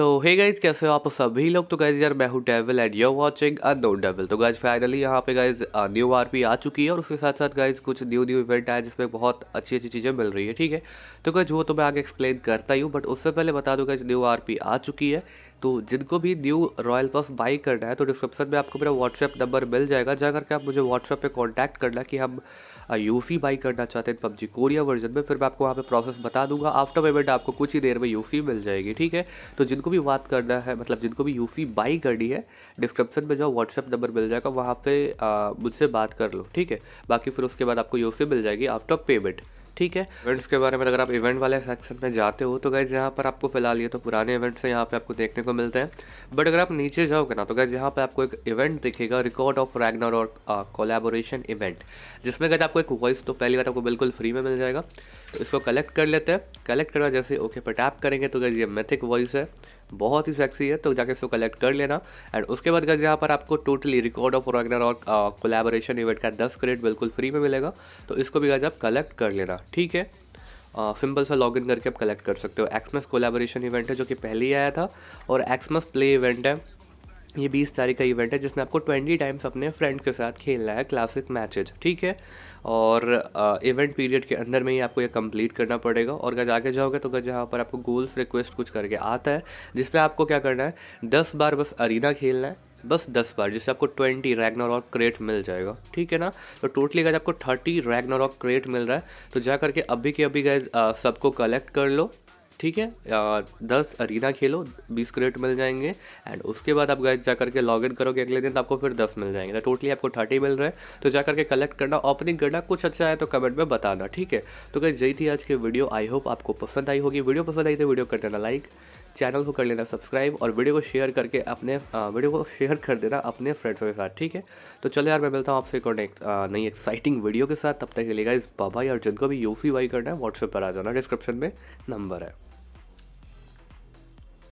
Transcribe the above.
तो hey guys कैसे हो आप सभी लोग तो गाइज यार मैं हूँ डेवल एंड वॉचिंग वाचिंग नो डेवल तो गाइज फाइनली यहाँ पे गाइज न्यू आर आ चुकी है और उसके साथ साथ गाइज कुछ न्यू न्यू इवेंट आए जिसमें बहुत अच्छी अच्छी चीज़ें मिल रही है ठीक है तो गाइज वो तो मैं आगे एक्सप्लेन करता ही हूँ बट उससे पहले बता दूँ गाइज न्यू आर आ चुकी है तो जिनको भी न्यू रॉयल पफ बाई करना है तो डिस्क्रिप्शन में आपको मेरा व्हाट्सएप नंबर मिल जाएगा जा करके आप मुझे व्हाट्सएप पर कॉन्टैक्ट करना कि हम यूसी बाई करना चाहते हैं तो पबजी कोरिया वर्जन में फिर मैं आपको वहाँ पे प्रोसेस बता दूंगा आफ्टर पेमेंट आपको कुछ ही देर में यूसी मिल जाएगी ठीक है तो जिनको भी बात करना है मतलब जिनको भी यूसी बाई करनी है डिस्क्रिप्शन में जाओ व्हाट्सअप नंबर मिल जाएगा वहाँ पर मुझसे बात कर लो ठीक है बाकी फिर उसके बाद आपको यूसी मिल जाएगी आफ्टर पेमेंट ठीक है इवेंट्स के बारे में अगर आप इवेंट वाले सेक्शन में जाते हो तो गैज यहाँ पर आपको फिलहाल ये तो पुराने इवेंट्स हैं यहाँ पे आपको देखने को मिलते हैं बट अगर आप नीचे जाओगे ना तो गैज यहाँ पे आपको एक इवेंट दिखेगा रिकॉर्ड ऑफ रैगनर और कोलेबोरेशन इवेंट जिसमें गैज आपको एक वॉइस तो पहली बार आपको बिल्कुल फ्री में मिल जाएगा तो इसको कलेक्ट कर लेते हैं कलेक्ट करना जैसे ओके पर टैप करेंगे तो गैज ये मैथिक वॉइस है बहुत ही सेक्सी है तो जाके इसको कलेक्ट कर लेना एंड उसके बाद गज यहाँ पर आपको टोटली रिकॉर्ड ऑफ रॉगनर और कोलेबोरेशन uh, इवेंट का दस क्रेडिट बिल्कुल फ्री में मिलेगा तो इसको भी गज आप कलेक्ट कर लेना ठीक है सिंपल uh, सा लॉगिन करके आप कलेक्ट कर सकते हो एक्समस कोलेबोरेशन इवेंट है जो कि पहले ही आया था और एक्समस प्ले इवेंट है ये 20 तारीख का इवेंट है जिसमें आपको 20 टाइम्स अपने फ्रेंड के साथ खेलना है क्लासिक मैचेज ठीक है और इवेंट पीरियड के अंदर में ही आपको ये कंप्लीट करना पड़ेगा और अगर आगे जाओगे तो अगर जहाँ पर आपको गोल्स रिक्वेस्ट कुछ करके आता है जिसपे आपको क्या करना है दस बार बस अरीना खेलना है बस दस बार जिससे आपको ट्वेंटी रैगनर और क्रेट मिल जाएगा ठीक है ना तो टोटली अगर आपको थर्टी रैगनर ऑक क्रेट मिल रहा है तो जा करके अभी के अभी गए सबको कलेक्ट कर लो ठीक है दस अरीना खेलो बीस क्रेडिट मिल जाएंगे एंड उसके बाद आप गाइज जा करके लॉग इन करोगे अगले दिन तो आपको फिर दस मिल जाएंगे तो टोटली आपको थर्टी मिल रहा है तो जा करके कलेक्ट करना ओपनिंग करना कुछ अच्छा है तो कमेंट में बताना ठीक है तो गाइज यही थी आज की वीडियो आई होप आपको पसंद आई होगी वीडियो पसंद आई तो वीडियो कर देना लाइक चैनल को कर लेना सब्सक्राइब और वीडियो को शेयर करके अपने वीडियो को शेयर कर देना अपने फ्रेंड्स के साथ ठीक है तो चलो यार मैं मिलता हूँ आपसे एक और एक नई एक्साइटिंग वीडियो के साथ तब तक के लिए गाइज बाबा और जिनको भी यूसी वाई करना है व्हाट्सएप पर आ जाना डिस्क्रिप्शन में नंबर है